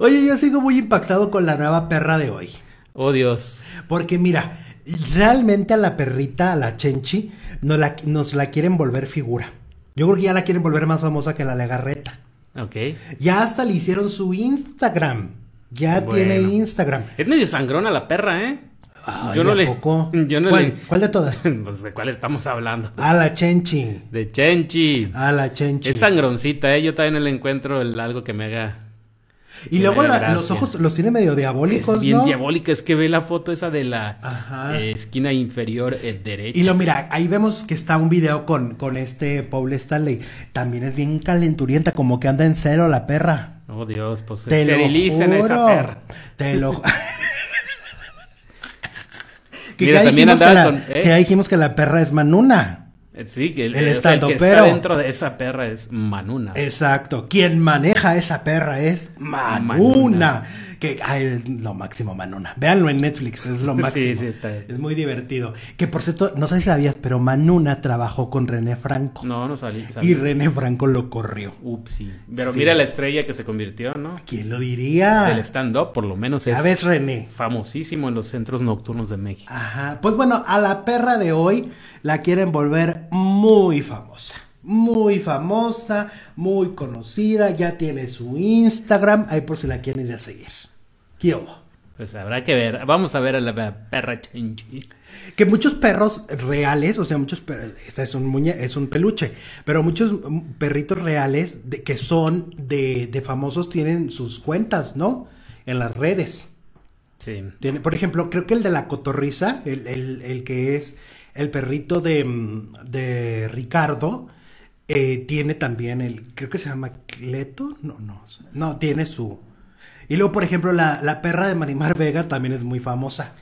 Oye, yo sigo muy impactado con la nueva perra de hoy. Oh, Dios. Porque mira, realmente a la perrita, a la Chenchi, nos la, nos la quieren volver figura. Yo creo que ya la quieren volver más famosa que la Legarreta. Ok. Ya hasta le hicieron su Instagram. Ya tiene Instagram. Es medio sangrón a la perra, ¿eh? yo, no le, yo no ¿Cuál, le... ¿Cuál de todas? pues de cuál estamos hablando. A la Chenchi. De Chenchi. A la Chenchi. Es sangroncita, ¿eh? Yo también le encuentro el, algo que me haga y luego los ojos los tiene medio diabólicos, bien diabólica, es que ve la foto esa de la eh, esquina inferior eh, derecha. Y lo mira, ahí vemos que está un video con, con este Paul Stanley. También es bien calenturienta, como que anda en cero la perra. Oh, Dios, pues te lo esa perra. Te lo que, ¿eh? que ya dijimos que la perra es Manuna. Eh, sí, que el, está dentro de esa perra es Manuna. Exacto. Quien maneja esa perra es Manuna. Que es lo máximo, Manuna. Véanlo en Netflix, es lo máximo. Sí, sí, está Es muy divertido. Que por cierto, no sé si sabías, pero Manuna trabajó con René Franco. No, no salí. Y René Franco lo corrió. Upsi. Pero mira la estrella que se convirtió, ¿no? ¿Quién lo diría? El stand-up, por lo menos. Es ¿Sabes, René? Famosísimo en los centros nocturnos de México. Ajá. Pues bueno, a la perra de hoy la quieren volver muy famosa muy famosa, muy conocida, ya tiene su Instagram, ahí por si la quieren ir a seguir. ¿Qué hubo? Pues habrá que ver, vamos a ver a la perra Que muchos perros reales, o sea, muchos perros, es un es un peluche, pero muchos perritos reales que son de, de famosos tienen sus cuentas, ¿no? En las redes. Sí. Tiene, por ejemplo, creo que el de la cotorriza, el, que es el perrito de, de Ricardo, eh, tiene también el, creo que se llama Cleto, no, no, no, tiene su... Y luego, por ejemplo, la, la perra de Marimar Vega también es muy famosa,